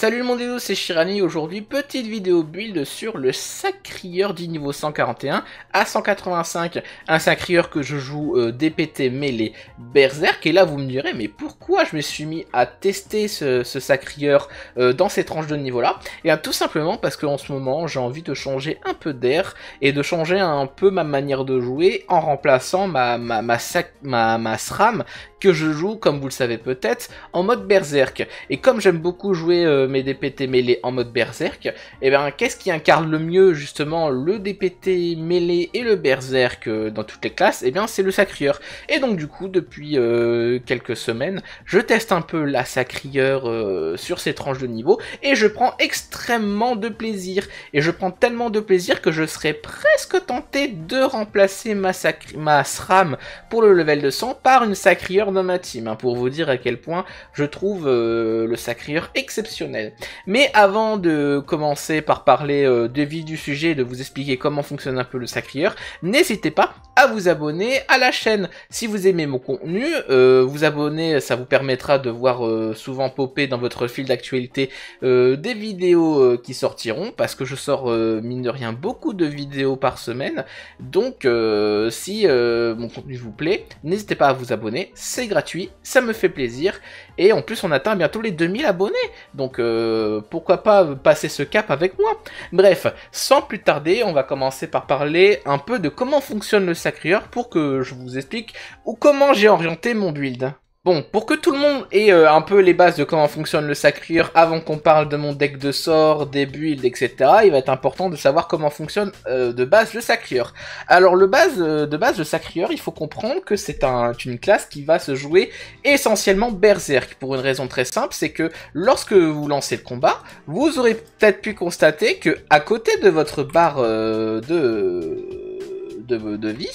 Salut le monde et c'est Shirani, aujourd'hui petite vidéo build sur le sacrieur du niveau 141 à 185, un sacrieur que je joue euh, DPT mêlé Berserk, et là vous me direz mais pourquoi je me suis mis à tester ce, sacrieur euh, dans ces tranches de niveau là Et eh bien tout simplement parce qu'en ce moment j'ai envie de changer un peu d'air et de changer un peu ma manière de jouer en remplaçant ma, ma, ma, ma, SRAM que je joue comme vous le savez peut-être en mode Berserk, et comme j'aime beaucoup jouer... Euh, mes DPT mêlés en mode berserk, et eh bien qu'est-ce qui incarne le mieux justement le DPT mêlé et le berserk euh, dans toutes les classes Et eh bien c'est le sacrieur. Et donc du coup depuis euh, quelques semaines, je teste un peu la sacrieur euh, sur ces tranches de niveau et je prends extrêmement de plaisir. Et je prends tellement de plaisir que je serais presque tenté de remplacer ma, ma SRAM pour le level 200 par une sacrieur dans ma team, hein, pour vous dire à quel point je trouve le sacrieur exceptionnel. Mais avant de commencer par parler euh, de vie du sujet et de vous expliquer comment fonctionne un peu le sacrieur, n'hésitez pas à vous abonner à la chaîne. Si vous aimez mon contenu, euh, vous abonner, ça vous permettra de voir euh, souvent popper dans votre fil d'actualité des vidéos qui sortiront, parce que je sors, mine de rien, beaucoup de vidéos par semaine. Donc, si mon contenu vous plaît, n'hésitez pas à vous abonner, c'est gratuit, ça me fait plaisir, et en plus on atteint bientôt les 2000 abonnés, donc euh, pourquoi pas passer ce cap avec moi Bref, sans plus tarder, on va commencer par parler un peu de comment fonctionne le Sacrieur pour que je vous explique ou comment j'ai orienté mon build. Bon, pour que tout le monde ait euh, un peu les bases de comment fonctionne le Sacrieur avant qu'on parle de mon deck de sort, des builds, etc., il va être important de savoir comment fonctionne euh, de base le Sacrieur. Alors, le base, euh, de base, le Sacrieur, il faut comprendre que c'est une classe qui va se jouer essentiellement Berserk, pour une raison très simple, c'est que lorsque vous lancez le combat, vous aurez peut-être pu constater que à côté de votre barre de de, vie,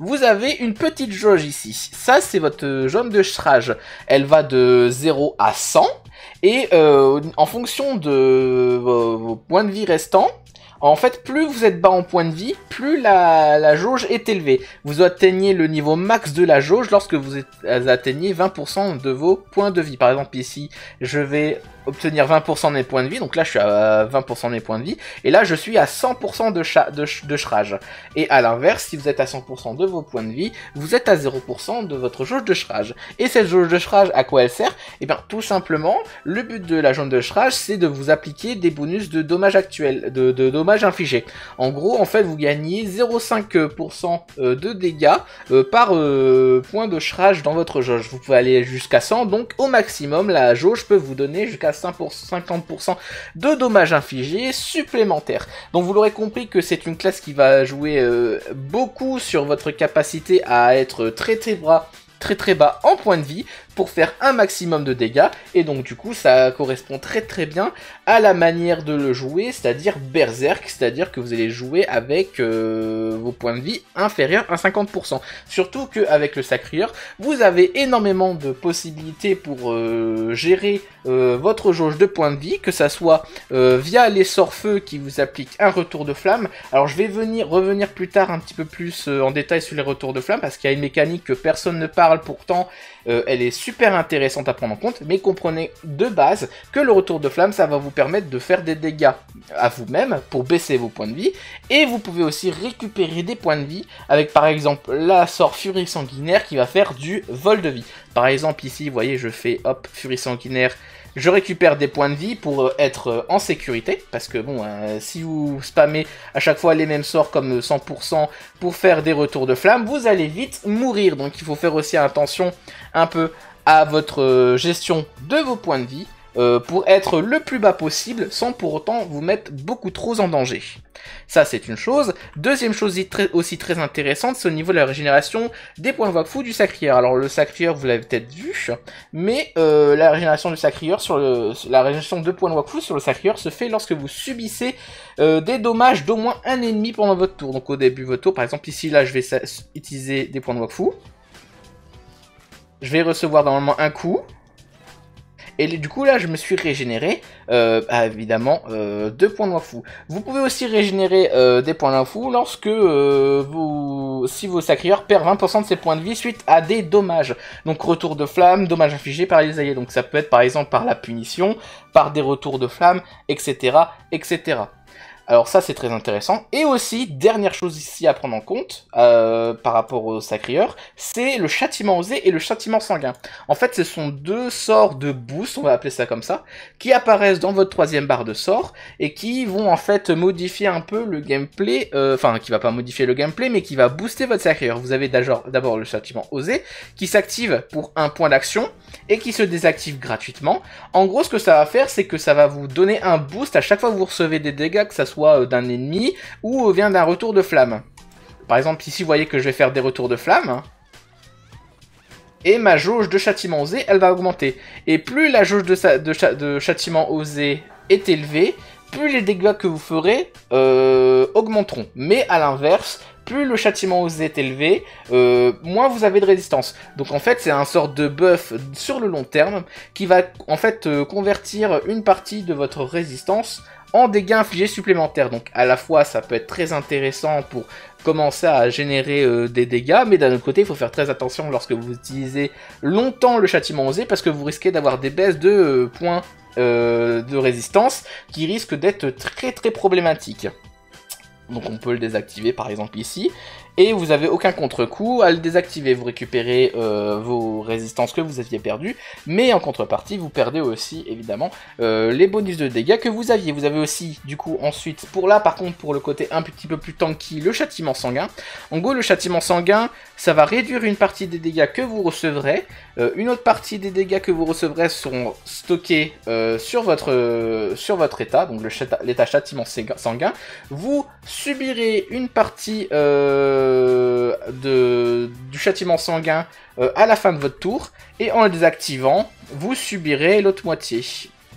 vous avez une petite jauge ici. Ça, c'est votre jaune de charge. Elle va de 0 à 100. Et euh, en fonction de vos, points de vie restants, en fait, plus vous êtes bas en points de vie, plus la, jauge est élevée. Vous atteignez le niveau max de la jauge lorsque vous, vous atteignez 20% de vos points de vie. Par exemple, ici, je vais obtenir 20% de mes points de vie. Donc là, je suis à 20% euh, de mes points de vie. Et là, je suis à 100% de, de, de shrage. Et à l'inverse, si vous êtes à 100% de vos points de vie, vous êtes à 0% de votre jauge de shrage. Et cette jauge de shrage, à quoi elle sert Et eh bien, tout simplement, le but de la jauge de shrage, c'est de vous appliquer des bonus de dommages actuels, de, dommages infligés. En gros, en fait, vous gagnez 0,5% euh, de dégâts euh, par point de shrage dans votre jauge. Vous pouvez aller jusqu'à 100, donc au maximum, la jauge peut vous donner jusqu'à 50% de dommages infligés supplémentaires. Donc vous l'aurez compris que c'est une classe qui va jouer euh, beaucoup sur votre capacité à être très très bas très très bas en point de vie, pour faire un maximum de dégâts. Et donc du coup ça correspond très très bien à la manière de le jouer, c'est-à-dire berserk, c'est-à-dire que vous allez jouer avec euh, vos points de vie inférieurs à 50%. Surtout qu'avec le sacrieur, vous avez énormément de possibilités pour euh, gérer euh, votre jauge de points de vie, que ça soit via les sorts feu qui vous appliquent un retour de flamme. Alors je vais venir revenir plus tard un petit peu plus en détail sur les retours de flamme parce qu'il y a une mécanique que personne ne parle pourtant euh, elle est super intéressante à prendre en compte, mais comprenez de base que le retour de flamme, ça va vous permettre de faire des dégâts à vous-même pour baisser vos points de vie, et vous pouvez aussi récupérer des points de vie avec par exemple la sort Furie Sanguinaire qui va faire du vol de vie. Par exemple ici, vous voyez, je fais hop, Furie Sanguinaire, je récupère des points de vie pour euh, être euh, en sécurité, parce que bon, euh, si vous spammez à chaque fois les mêmes sorts comme 100% pour faire des retours de flamme, vous allez vite mourir. Donc il faut faire aussi attention un peu à votre gestion de vos points de vie. Euh, pour être le plus bas possible sans pour autant vous mettre beaucoup trop en danger. Ça c'est une chose. Deuxième chose aussi très intéressante, c'est au niveau de la régénération des points de Wakfu du Sacrieur. Alors le Sacrieur vous l'avez peut-être vu, mais euh, la régénération du points sur la régénération de points Wakfu sur le Sacrieur se fait lorsque vous subissez euh, des dommages d'au moins un ennemi pendant votre tour. Donc au début de votre tour, par exemple ici là je vais utiliser des points de Wakfu. Je vais recevoir normalement un coup, et du coup, là, je me suis régénéré, euh, bah, évidemment, euh, deux points de fou. Vous pouvez aussi régénérer euh, des points de fou lorsque euh, vous, si vos sacrieurs perdent 20% de ses points de vie suite à des dommages. Donc, retour de flamme, dommages infligés par les alliés. Donc, ça peut être, par exemple, par la punition, par des retours de flamme, etc., etc. Alors ça c'est très intéressant. Et aussi, dernière chose ici à prendre en compte euh, par rapport au sacrieur, c'est le châtiment osé et le châtiment sanguin. En fait ce sont deux sorts de boost, on va appeler ça comme ça, qui apparaissent dans votre troisième barre de sort et qui vont en fait modifier un peu le gameplay, euh, enfin qui va pas modifier le gameplay mais qui va booster votre sacrieur. Vous avez d'abord le châtiment osé qui s'active pour un point d'action et qui se désactive gratuitement. En gros ce que ça va faire c'est que ça va vous donner un boost à chaque fois que vous recevez des dégâts que ça soit euh, d'un ennemi ou euh, vient d'un retour de flamme. Par exemple, ici, vous voyez que je vais faire des retours de flamme. Et ma jauge de châtiment osé, elle va augmenter. Et plus la jauge de, châtiment osé est élevée, plus les dégâts que vous ferez euh, augmenteront. Mais à l'inverse, plus le châtiment osé est élevé, moins vous avez de résistance. Donc en fait, c'est un sort de buff sur le long terme qui va en fait convertir une partie de votre résistance en dégâts infligés supplémentaires. Donc à la fois ça peut être très intéressant pour commencer à générer euh, des dégâts, mais d'un autre côté il faut faire très attention lorsque vous utilisez longtemps le châtiment osé parce que vous risquez d'avoir des baisses de euh, points euh, de résistance qui risquent d'être très très problématiques. Donc on peut le désactiver par exemple ici et vous avez aucun contre-coup. À le désactiver, vous récupérez euh, vos résistances que vous aviez perdues, mais en contrepartie, vous perdez aussi évidemment euh, les bonus de dégâts que vous aviez. Vous avez aussi, du coup, ensuite, pour là par contre, pour le côté un petit peu plus tanky, le châtiment sanguin. En gros, le châtiment sanguin, ça va réduire une partie des dégâts que vous recevrez. Euh, une autre partie des dégâts que vous recevrez seront stockés sur, votre, sur votre état, donc l'état châtiment sanguin. Vous subirez une partie. Euh, de, du châtiment sanguin euh, à la fin de votre tour, et en le désactivant, vous subirez l'autre moitié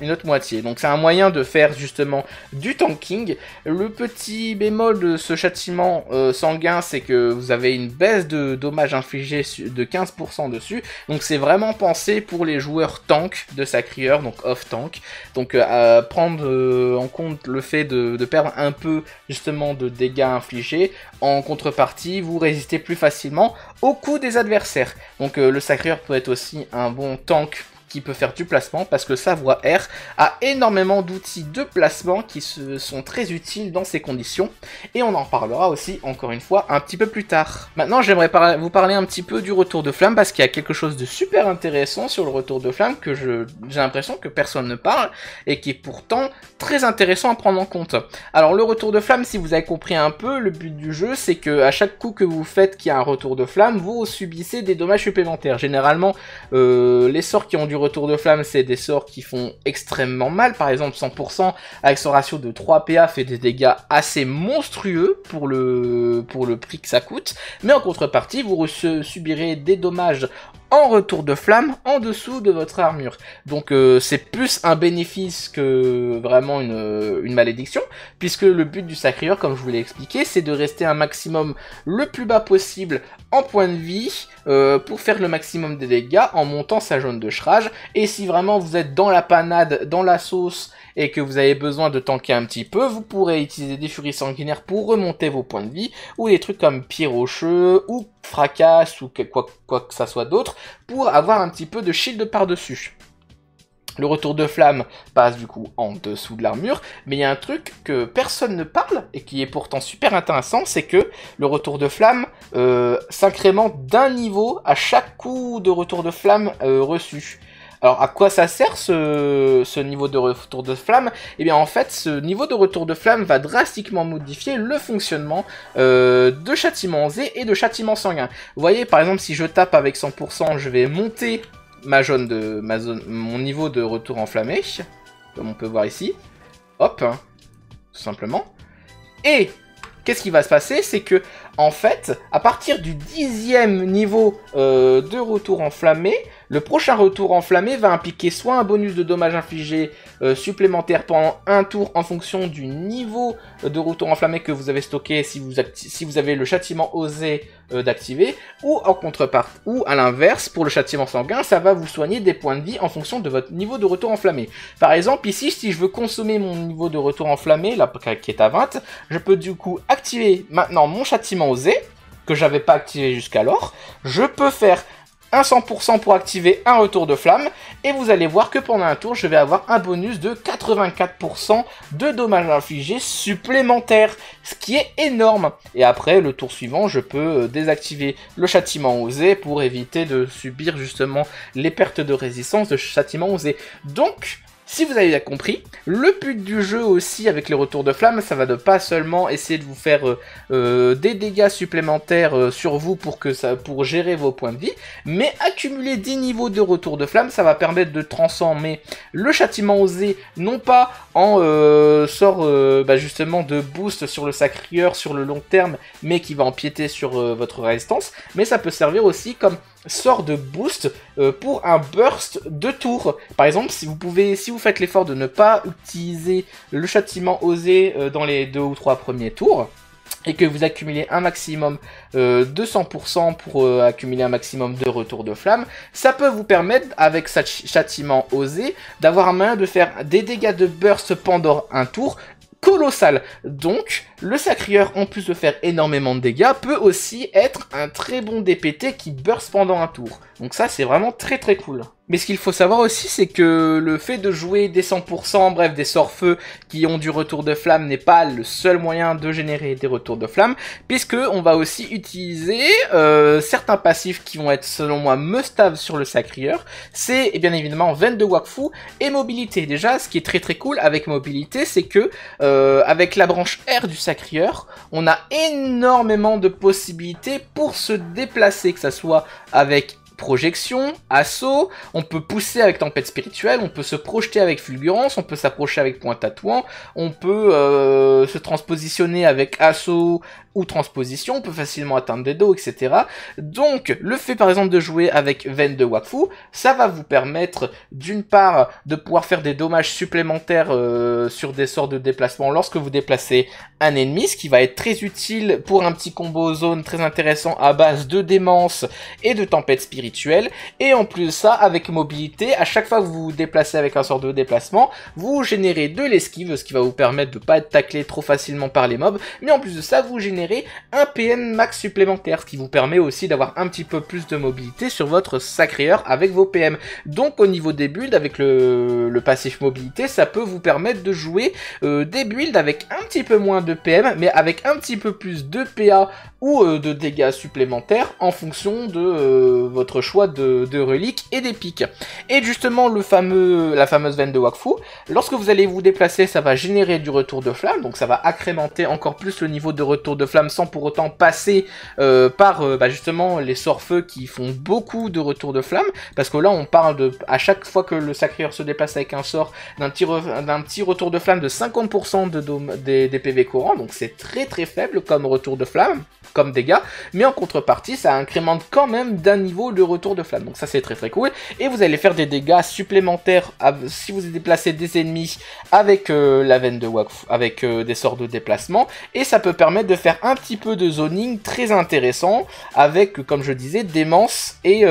une autre moitié. Donc c'est un moyen de faire justement du tanking. Le petit bémol de ce châtiment euh, sanguin, c'est que vous avez une baisse de dommages infligés de 15% dessus. Donc c'est vraiment pensé pour les joueurs tank de sa donc off-tank. Donc euh, prendre euh, en compte le fait de, perdre un peu justement de dégâts infligés. En contrepartie, vous résistez plus facilement au coup des adversaires. Donc le sacrieur peut être aussi un bon tank qui peut faire du placement parce que sa voix R a énormément d'outils de placement qui se sont très utiles dans ces conditions et on en parlera aussi encore une fois un petit peu plus tard. Maintenant j'aimerais vous parler un petit peu du retour de flamme parce qu'il y a quelque chose de super intéressant sur le retour de flamme que j'ai l'impression que personne ne parle et qui est pourtant très intéressant à prendre en compte. Alors le retour de flamme si vous avez compris un peu le but du jeu c'est que à chaque coup que vous faites qu'il y a un retour de flamme vous subissez des dommages supplémentaires. Généralement euh, les sorts qui ont du retour de flamme, c'est des sorts qui font extrêmement mal. Par exemple, 100% avec son ratio de 3 PA fait des dégâts assez monstrueux pour le, pour le prix que ça coûte. Mais en contrepartie, vous subirez des dommages en retour de flamme en dessous de votre armure. Donc euh, c'est plus un bénéfice que vraiment euh, une, malédiction, puisque le but du sacrieur, comme je vous l'ai expliqué, c'est de rester un maximum le plus bas possible en point de vie euh, pour faire le maximum des dégâts en montant sa jaune de chrage. Et si vraiment vous êtes dans la panade, dans la sauce et que vous avez besoin de tanker un petit peu, vous pourrez utiliser des furies sanguinaires pour remonter vos points de vie ou des trucs comme pierre rocheux ou fracasse ou quoi, que ça soit d'autre, pour avoir un petit peu de shield par-dessus. Le retour de flamme passe du coup en dessous de l'armure, mais il y a un truc que personne ne parle et qui est pourtant super intéressant, c'est que le retour de flamme euh, s'incrémente d'un niveau à chaque coup de retour de flamme euh, reçu. Alors à quoi ça sert ce, niveau de retour de flamme Eh bien en fait ce niveau de retour de flamme va drastiquement modifier le fonctionnement euh, de châtiment Z et de châtiment sanguin. Vous voyez par exemple si je tape avec 100% je vais monter ma zone de, mon niveau de retour enflammé, comme on peut voir ici. Hop, hein, tout simplement. Et qu'est-ce qui va se passer C'est que, en fait, à partir du dixième niveau euh, de retour enflammé, le prochain retour enflammé va impliquer soit un bonus de dommages infligés supplémentaire euh, supplémentaires pendant un tour en fonction du niveau de retour enflammé que vous avez stocké si vous, si vous avez le châtiment osé euh, d'activer, ou en contrepartie, ou à l'inverse, pour le châtiment sanguin, ça va vous soigner des points de vie en fonction de votre niveau de retour enflammé. Par exemple, ici, si je veux consommer mon niveau de retour enflammé, là, qui est à 20, je peux du coup activer maintenant mon châtiment osé, que j'avais pas activé jusqu'alors, je peux faire 100% pour activer un retour de flamme, et vous allez voir que pendant un tour, je vais avoir un bonus de 84% de dommages infligés supplémentaires, ce qui est énorme. Et après, le tour suivant, je peux euh, désactiver le châtiment osé pour éviter de subir justement les pertes de résistance de châtiment osé. Donc, si vous avez compris, le but du jeu aussi avec les retours de flamme, ça va de pas seulement essayer de vous faire euh, euh, des dégâts supplémentaires euh, sur vous pour que ça pour gérer vos points de vie, mais accumuler 10 niveaux de retour de flamme, ça va permettre de transformer le châtiment osé non pas en sort bah, justement de boost sur le sacrieur sur le long terme, mais qui va empiéter sur votre résistance, mais ça peut servir aussi comme sort de boost euh, pour un burst de tour. Par exemple, si vous pouvez, si vous faites l'effort de ne pas utiliser le châtiment osé euh, dans les deux ou trois premiers tours, et que vous accumulez un maximum euh, de pour accumuler un maximum de retour de flamme, ça peut vous permettre, avec ce châtiment osé, d'avoir un moyen de faire des dégâts de burst pendant un tour colossal. Donc, le sacrieur, en plus de faire énormément de dégâts, peut aussi être un très bon DPT qui burst pendant un tour. Donc ça, c'est vraiment très très cool. Mais ce qu'il faut savoir aussi, c'est que le fait de jouer des 100%, bref, des sorts feux qui ont du retour de flamme n'est pas le seul moyen de générer des retours de flamme, puisque on va aussi utiliser euh, certains passifs qui vont être, selon moi, must sur le sacrieur. C'est eh bien évidemment 22 de Wakfu et mobilité. Déjà, ce qui est très très cool avec mobilité, c'est que euh, avec la branche R du sacrieur, on a énormément de possibilités pour se déplacer, que ça soit avec projection, assaut, on peut pousser avec tempête spirituelle, on peut se projeter avec fulgurance, on peut s'approcher avec point tatouant, on peut euh, se transpositionner avec assaut ou transposition, on peut facilement atteindre des dos, etc. Donc le fait par exemple de jouer avec veine de Wafu, ça va vous permettre d'une part de pouvoir faire des dommages supplémentaires euh, sur des sorts de déplacement lorsque vous déplacez un ennemi, ce qui va être très utile pour un petit combo zone très intéressant à base de démence et de tempête spirituelle et en plus de ça, avec mobilité, à chaque fois que vous vous déplacez avec un sort de déplacement, vous générez de l'esquive, ce qui va vous permettre de ne pas être taclé trop facilement par les mobs. Mais en plus de ça, vous générez un PM max supplémentaire, ce qui vous permet aussi d'avoir un petit peu plus de mobilité sur votre sacré heure avec vos PM. Donc au niveau des builds, avec le, passif mobilité, ça peut vous permettre de jouer euh, des builds avec un petit peu moins de PM, mais avec un petit peu plus de PA ou euh, de dégâts supplémentaires en fonction de euh, votre choix de, reliques et des Et justement, le fameux, la fameuse veine de Wakfu, lorsque vous allez vous déplacer, ça va générer du retour de flamme, donc ça va accrémenter encore plus le niveau de retour de flamme sans pour autant passer euh, par euh, bah, justement les sorts feu qui font beaucoup de retour de flamme, parce que là on parle de, à chaque fois que le sacréur se déplace avec un sort, d'un petit, petit, retour de flamme de 50% de, des, PV courants, donc c'est très très faible comme retour de flamme, comme dégâts, mais en contrepartie ça incrémente quand même d'un niveau le retour de flamme. Donc ça c'est très très cool. Et vous allez faire des dégâts supplémentaires si vous déplacez des ennemis avec euh, la veine de Wakfu, avec euh, des sorts de déplacement. Et ça peut permettre de faire un petit peu de zoning très intéressant avec, euh, comme je disais, démence et...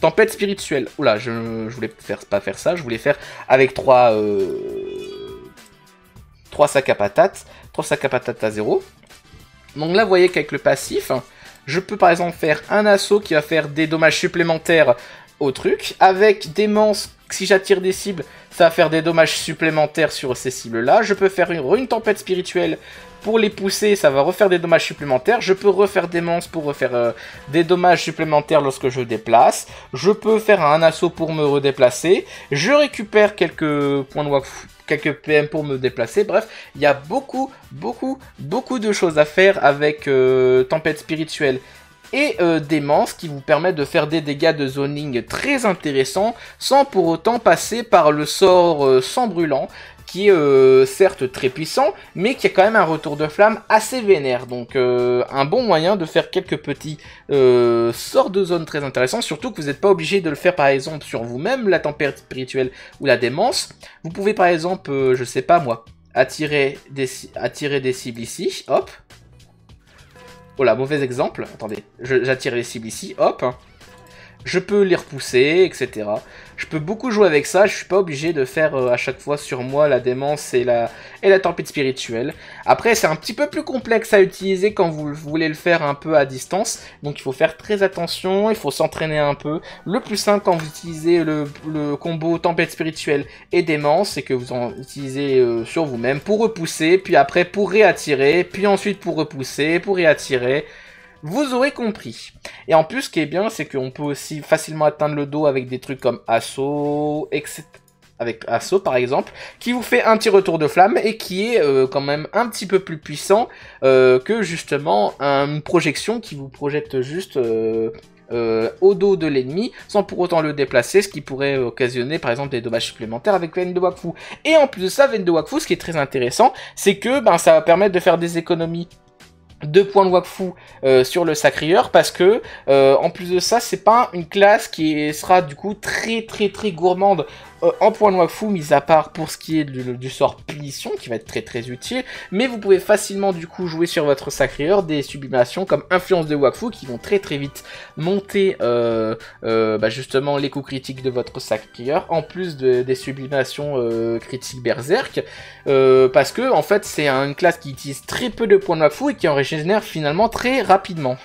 tempête spirituelle. Oula, je, je voulais faire, pas faire ça, je voulais faire avec trois, trois sacs à patates, trois sacs à patates à 0 Donc là, vous voyez qu'avec le passif, je peux par exemple faire un assaut qui va faire des dommages supplémentaires au truc. Avec des manses, si j'attire des cibles, ça va faire des dommages supplémentaires sur ces cibles-là. Je peux faire une, tempête spirituelle pour les pousser, ça va refaire des dommages supplémentaires. Je peux refaire des monstres pour refaire euh, des dommages supplémentaires lorsque je déplace. Je peux faire un assaut pour me redéplacer. Je récupère quelques points de quelques PM pour me déplacer. Bref, il y a beaucoup, beaucoup, beaucoup de choses à faire avec euh, Tempête Spirituelle et euh, des Démence qui vous permettent de faire des dégâts de zoning très intéressants sans pour autant passer par le sort sans brûlant qui est euh, certes très puissant, mais qui a quand même un retour de flamme assez vénère. Donc euh, un bon moyen de faire quelques petits euh, sorts de zone très intéressants, surtout que vous n'êtes pas obligé de le faire par exemple sur vous-même, la tempête spirituelle ou la démence. Vous pouvez par exemple, je sais pas moi, attirer des, attirer des cibles ici, hop. Oh là, mauvais exemple, attendez, j'attire les cibles ici, hop. Je peux les repousser, etc je peux beaucoup jouer avec ça, je suis pas obligé de faire euh, à chaque fois sur moi la démence et la, et la tempête spirituelle. Après c'est un petit peu plus complexe à utiliser quand vous voulez le faire un peu à distance, donc il faut faire très attention, il faut s'entraîner un peu. Le plus simple quand vous utilisez le, le combo tempête spirituelle et démence, c'est que vous en utilisez euh, sur vous-même pour repousser, puis après pour réattirer, puis ensuite pour repousser, pour réattirer, vous aurez compris. Et en plus, ce qui est bien, c'est qu'on peut aussi facilement atteindre le dos avec des trucs comme assaut, etc. Avec assaut par exemple, qui vous fait un petit retour de flamme et qui est euh, quand même un petit peu plus puissant euh, que justement une projection qui vous projette juste euh, au dos de l'ennemi sans pour autant le déplacer, ce qui pourrait occasionner par exemple des dommages supplémentaires avec Veine de Wakfu. Et en plus de ça, Veine de Wakfu, ce qui est très intéressant, c'est que ben, ça va permettre de faire des économies deux points de Wakfu euh, sur le Sacrieur parce que euh, en plus de ça c'est pas une classe qui sera du coup très très très gourmande euh, en point de Wakfu, mis à part pour ce qui est du, sort punition, qui va être très très utile, mais vous pouvez facilement du coup jouer sur votre sacrieur des sublimations comme influence de Wakfu, qui vont très très vite monter euh, euh, bah, justement les coups critiques de votre Sacré-Heure, en plus des sublimations critiques berserk, parce que en fait c'est une classe qui utilise très peu de points de Wakfu et qui en régénère finalement très rapidement.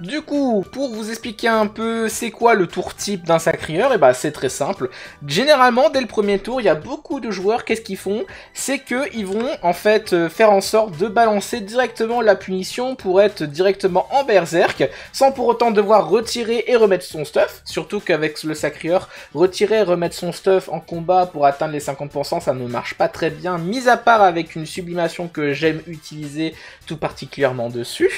Du coup, pour vous expliquer un peu c'est quoi le tour type d'un sacrieur, et eh bah ben, c'est très simple. Généralement, dès le premier tour, il y a beaucoup de joueurs, qu'est-ce qu'ils font C'est qu'ils vont en fait euh, faire en sorte de balancer directement la punition pour être directement en berserk, sans pour autant devoir retirer et remettre son stuff, surtout qu'avec le sacrieur, retirer et remettre son stuff en combat pour atteindre les 50%, ça ne marche pas très bien, mis à part avec une sublimation que j'aime utiliser tout particulièrement dessus,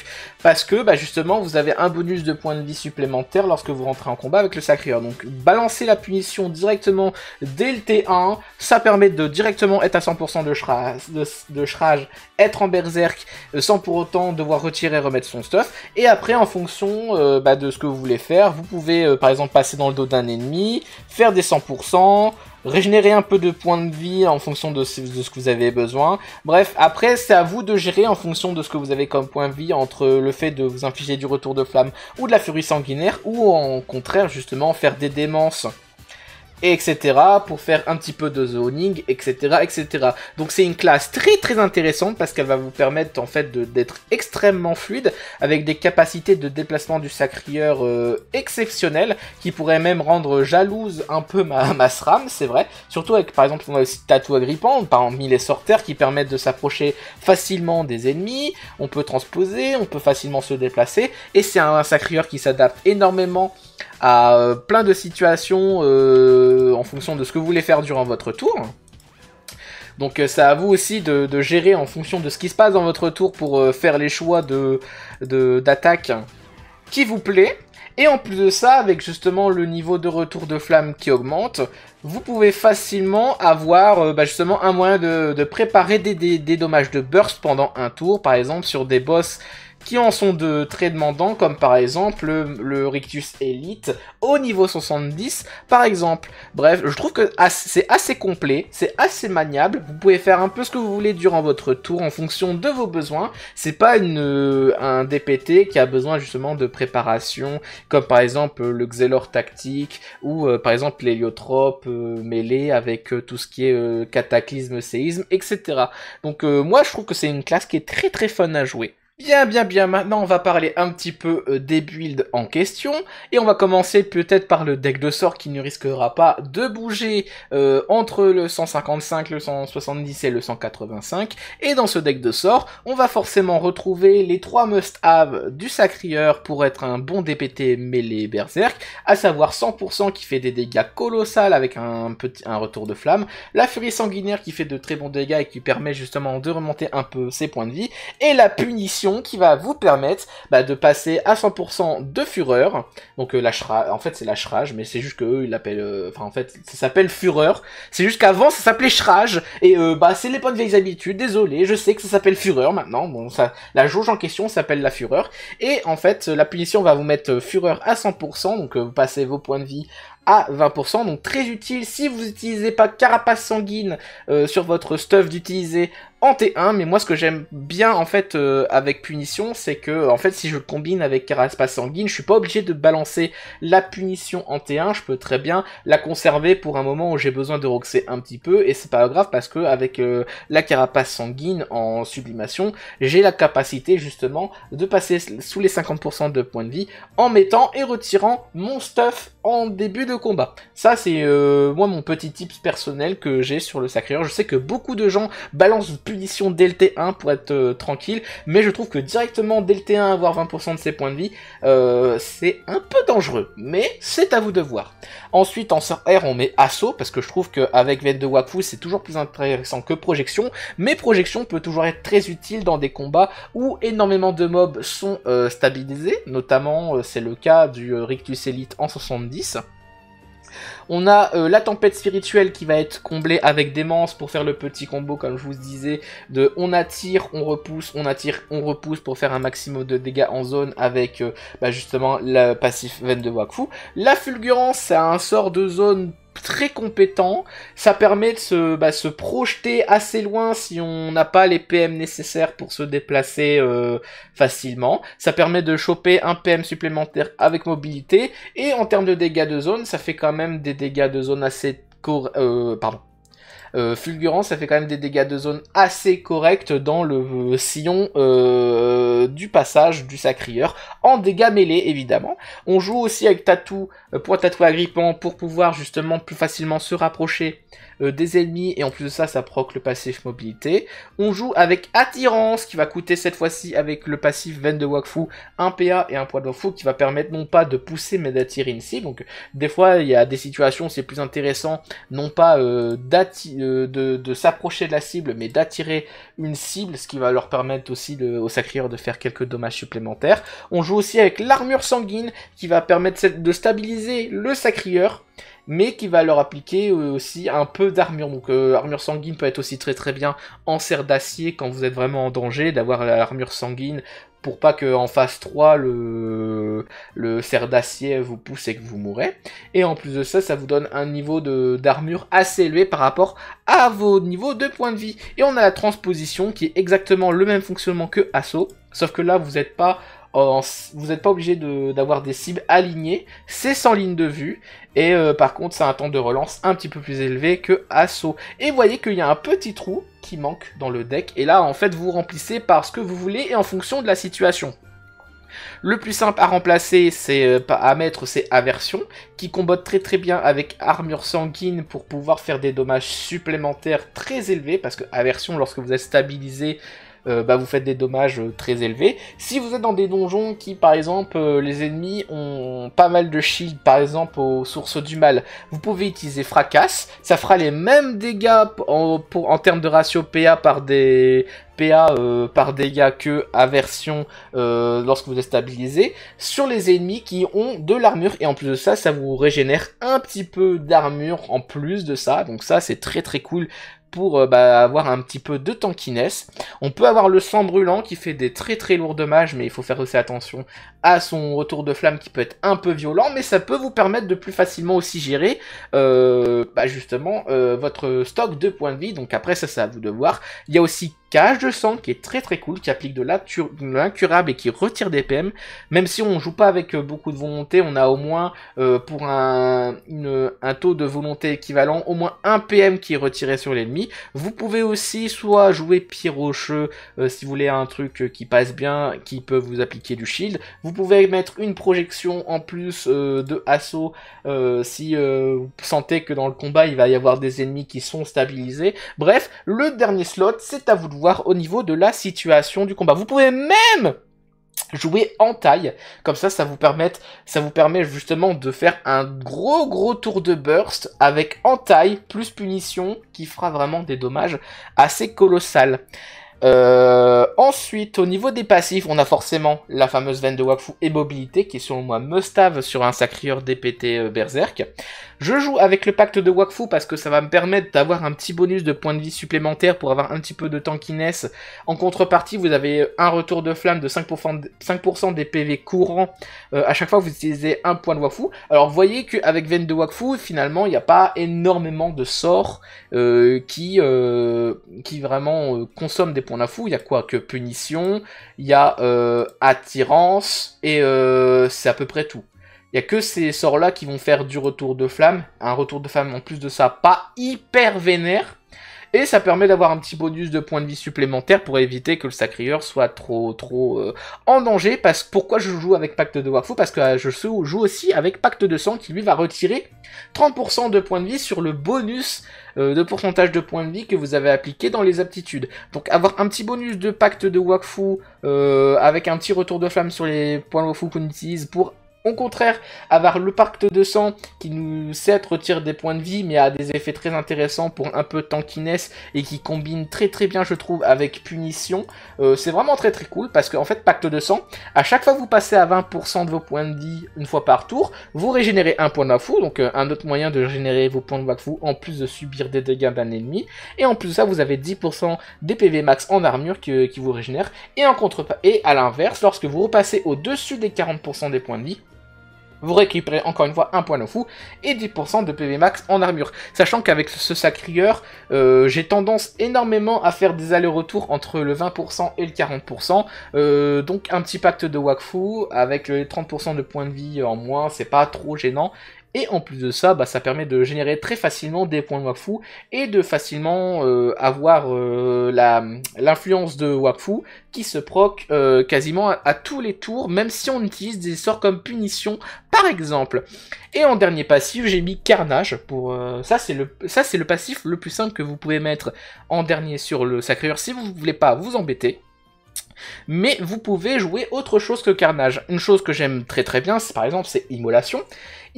parce que bah, justement vous avez un bonus de points de vie supplémentaire lorsque vous rentrez en combat avec le sacréur Donc balancer la punition directement dès le T1, ça permet de directement être à 100% de, shrage, de, être en berserk euh, sans pour autant devoir retirer et remettre son stuff. Et après, en fonction euh, bah, de ce que vous voulez faire, vous pouvez euh, par exemple passer dans le dos d'un ennemi, faire des 100%, régénérer un peu de points de vie en fonction de ce, de ce que vous avez besoin. Bref, après, c'est à vous de gérer en fonction de ce que vous avez comme point de vie entre le fait de vous infliger du retour de flamme ou de la furie sanguinaire, ou en contraire, justement, faire des démences etc. pour faire un petit peu de zoning, etc. etc. Donc c'est une classe très très intéressante parce qu'elle va vous permettre en fait d'être extrêmement fluide avec des capacités de déplacement du sacrieur euh, exceptionnelles qui pourraient même rendre jalouse un peu ma, SRAM, c'est vrai. Surtout avec par exemple on a aussi Tatou Agrippant, par exemple les sorteurs qui permettent de s'approcher facilement des ennemis, on peut transposer, on peut facilement se déplacer et c'est un, un sacrieur qui s'adapte énormément à euh, plein de situations euh, en fonction de ce que vous voulez faire durant votre tour. Donc euh, c'est à vous aussi de, gérer en fonction de ce qui se passe dans votre tour pour faire les choix de d'attaque qui vous plaît. Et en plus de ça, avec justement le niveau de retour de flamme qui augmente, vous pouvez facilement avoir bah, justement un moyen de, préparer des, des, dommages de burst pendant un tour, par exemple sur des boss qui en sont de très demandants, comme par exemple le, Rictus Elite au niveau 70, par exemple. Bref, je trouve que c'est assez complet, c'est assez maniable, vous pouvez faire un peu ce que vous voulez durant votre tour en fonction de vos besoins, c'est pas euh, un DPT qui a besoin justement de préparation, comme par exemple le Xelor tactique, ou euh, par exemple l'héliotrope euh, mêlé avec tout ce qui est cataclysme, séisme, etc. Donc moi je trouve que c'est une classe qui est très très fun à jouer. Bien, bien, bien. Maintenant, on va parler un petit peu euh, des builds en question. Et on va commencer peut-être par le deck de sort qui ne risquera pas de bouger euh, entre le 155, le 170 et le 185. Et dans ce deck de sort, on va forcément retrouver les trois must-have du Sacrieur pour être un bon DPT mêlé Berserk, à savoir 100% qui fait des dégâts colossales avec un, petit, un retour de flamme, la furie sanguinaire qui fait de très bons dégâts et qui permet justement de remonter un peu ses points de vie, et la punition qui va vous permettre bah, de passer à 100% de fureur. Donc euh, lâchera, en fait c'est lâcherage, mais c'est juste que eux, ils l'appellent, euh, enfin en fait ça s'appelle fureur. C'est juste qu'avant ça s'appelait chrage et euh, bah c'est les de vieilles habitudes. Désolé, je sais que ça s'appelle fureur maintenant. Bon la jauge en question s'appelle la fureur et en fait la punition va vous mettre fureur à 100%, donc vous passez vos points de vie à 20%, donc très utile si vous n'utilisez pas carapace sanguine sur votre stuff d'utiliser en T1, mais moi ce que j'aime bien en fait euh, avec punition, c'est que en fait si je combine avec Carapace Sanguine, je suis pas obligé de balancer la punition en T1, je peux très bien la conserver pour un moment où j'ai besoin de roxer un petit peu, et c'est pas grave parce que avec euh, la Carapace Sanguine en sublimation, j'ai la capacité justement de passer sous les 50% de points de vie en mettant et retirant mon stuff en début de combat. Ça c'est euh, moi mon petit type personnel que j'ai sur le sacré je sais que beaucoup de gens balancent punition dès 1 pour être euh, tranquille, mais je trouve que directement dès 1 avoir 20% de ses points de vie, euh, c'est un peu dangereux, mais c'est à vous de voir. Ensuite, en sort R, on met assaut, parce que je trouve qu'avec Vette de Wakfu, c'est toujours plus intéressant que projection, mais projection peut toujours être très utile dans des combats où énormément de mobs sont euh, stabilisés, notamment c'est le cas du Rictus Elite en 70, on a euh, la tempête spirituelle qui va être comblée avec démence pour faire le petit combo, comme je vous disais, de on attire, on repousse, on attire, on repousse pour faire un maximum de dégâts en zone avec euh, bah, justement la passif veine de Wakfu. La fulgurance, c'est un sort de zone très compétent. Ça permet de se, bah, se projeter assez loin si on n'a pas les PM nécessaires pour se déplacer euh, facilement. Ça permet de choper un PM supplémentaire avec mobilité. Et en termes de dégâts de zone, ça fait quand même des dégâts de zone assez courts. Euh, pardon, euh, fulgurant, ça fait quand même des dégâts de zone assez corrects dans le sillon euh, du passage du sacrieur, en dégâts mêlés évidemment. On joue aussi avec Tatou euh, pour Tatou agrippant pour pouvoir justement plus facilement se rapprocher euh, des ennemis et en plus de ça, ça proc le passif mobilité. On joue avec attirance qui va coûter cette fois-ci avec le passif veine de Wakfu un PA et un poids de Wakfu qui va permettre non pas de pousser mais d'attirer une cible. Donc des fois, il y a des situations c'est plus intéressant non pas euh, euh, de, s'approcher de la cible mais d'attirer une cible, ce qui va leur permettre aussi au Sacrieur de faire quelques dommages supplémentaires. On joue aussi avec l'armure sanguine qui va permettre de stabiliser le sacrieur mais qui va leur appliquer euh, aussi un peu d'armure. Donc l'armure euh, armure sanguine peut être aussi très très bien en serre d'acier quand vous êtes vraiment en danger, d'avoir l'armure sanguine pour pas que en phase 3 le, le cerf d'acier vous pousse et que vous mourrez. Et en plus de ça, ça vous donne un niveau d'armure assez élevé par rapport à vos niveaux de points de vie. Et on a la transposition qui est exactement le même fonctionnement que Assaut, sauf que là vous n'êtes pas vous n'êtes pas obligé d'avoir des cibles alignées, c'est sans ligne de vue, et euh, par contre c'est un temps de relance un petit peu plus élevé que assaut. Et vous voyez qu'il y a un petit trou qui manque dans le deck, et là en fait vous remplissez par ce que vous voulez et en fonction de la situation. Le plus simple à remplacer, c'est euh, à mettre, c'est Aversion, qui combattent très très bien avec Armure Sanguine pour pouvoir faire des dommages supplémentaires très élevés, parce que Aversion, lorsque vous êtes stabilisé, euh, bah, vous faites des dommages euh, très élevés. Si vous êtes dans des donjons qui, par exemple, euh, les ennemis ont pas mal de shield, par exemple aux sources du mal, vous pouvez utiliser fracasse, ça fera les mêmes dégâts en, termes de ratio PA par des PA par dégâts que aversion lorsque vous êtes stabilisé sur les ennemis qui ont de l'armure et en plus de ça ça vous régénère un petit peu d'armure en plus de ça donc ça c'est très très cool pour euh, bah, avoir un petit peu de tankiness. On peut avoir le sang brûlant qui fait des très très lourds dommages, mais il faut faire aussi attention à son retour de flamme qui peut être un peu violent, mais ça peut vous permettre de plus facilement aussi gérer euh, bah, justement euh, votre stock de points de vie. Donc après ça, c'est à vous de voir. Il y a aussi Cage de sang qui est très très cool, qui applique de l'incurable et qui retire des PM. Même si on joue pas avec euh, beaucoup de volonté, on a au moins euh, pour un, taux de volonté équivalent, au moins un PM qui est retiré sur l'ennemi. Vous pouvez aussi soit jouer pirocheux euh, si vous voulez un truc qui passe bien, qui peut vous appliquer du shield. Vous pouvez mettre une projection en plus de assaut si vous sentez que dans le combat il va y avoir des ennemis qui sont stabilisés. Bref, le dernier slot, c'est à vous de au niveau de la situation du combat. Vous pouvez même jouer en taille. Comme ça, ça vous, permet, ça vous permet justement de faire un gros gros tour de burst avec en taille plus punition qui fera vraiment des dommages assez colossales. Euh, ensuite, au niveau des passifs, on a forcément la fameuse veine de Wakfu et mobilité qui est selon moi Mustave sur un sacrieur DPT euh, Berserk. Je joue avec le pacte de Wakfu parce que ça va me permettre d'avoir un petit bonus de points de vie supplémentaires pour avoir un petit peu de tankiness. En contrepartie, vous avez un retour de flamme de 5%, des PV courants euh, à chaque fois que vous utilisez un point de Wakfu. Alors, vous voyez qu'avec Veine de Wakfu, finalement, il n'y a pas énormément de sorts euh, qui, euh, qui vraiment consomment des points de Wakfu. Il y a quoi que Punition, il y a Attirance, et c'est à peu près tout. Il n'y a que ces sorts-là qui vont faire du retour de flamme. Un retour de flamme en plus de ça, pas hyper vénère. Et ça permet d'avoir un petit bonus de points de vie supplémentaire pour éviter que le sacrieur soit trop trop euh, en danger. Parce pourquoi je joue avec Pacte de wakfu Parce que euh, je joue aussi avec Pacte de Sang qui lui va retirer 30% de points de vie sur le bonus euh, de pourcentage de points de vie que vous avez appliqué dans les aptitudes. Donc avoir un petit bonus de Pacte de Wakfu avec un petit retour de flamme sur les points Wakfu qu'on utilise pour au contraire, avoir le pacte de sang qui nous 7 retire des points de vie mais a des effets très intéressants pour un peu tankiness et qui combine très très bien je trouve avec punition, euh, c'est vraiment très très cool parce qu'en fait pacte de sang, à chaque fois que vous passez à 20% de vos points de vie une fois par tour, vous régénérez un point de va-fou. donc euh, un autre moyen de régénérer vos points de va-fou en plus de subir des dégâts d'un ennemi et en plus de ça vous avez 10% des PV max en armure qui, vous régénère et à l'inverse lorsque vous repassez au-dessus des 40% des points de vie vous récupérez encore une fois un point de fou et 10% de PV max en armure. Sachant qu'avec ce sacrieur, euh, j'ai tendance énormément à faire des allers-retours entre le 20% et le 40%. Euh, donc un petit pacte de Wakfu avec les 30% de points de vie en moins, c'est pas trop gênant. Et en plus de ça, bah, ça permet de générer très facilement des points de Wakfu et de facilement euh, avoir euh, l'influence de Wakfu qui se proc euh, quasiment à, tous les tours, même si on utilise des sorts comme punition par exemple. Et en dernier passif, j'ai mis carnage pour ça c'est le le passif le plus simple que vous pouvez mettre en dernier sur le sacréur si vous ne voulez pas vous embêter. Mais vous pouvez jouer autre chose que Carnage. Une chose que j'aime très très bien, par exemple, c'est Immolation.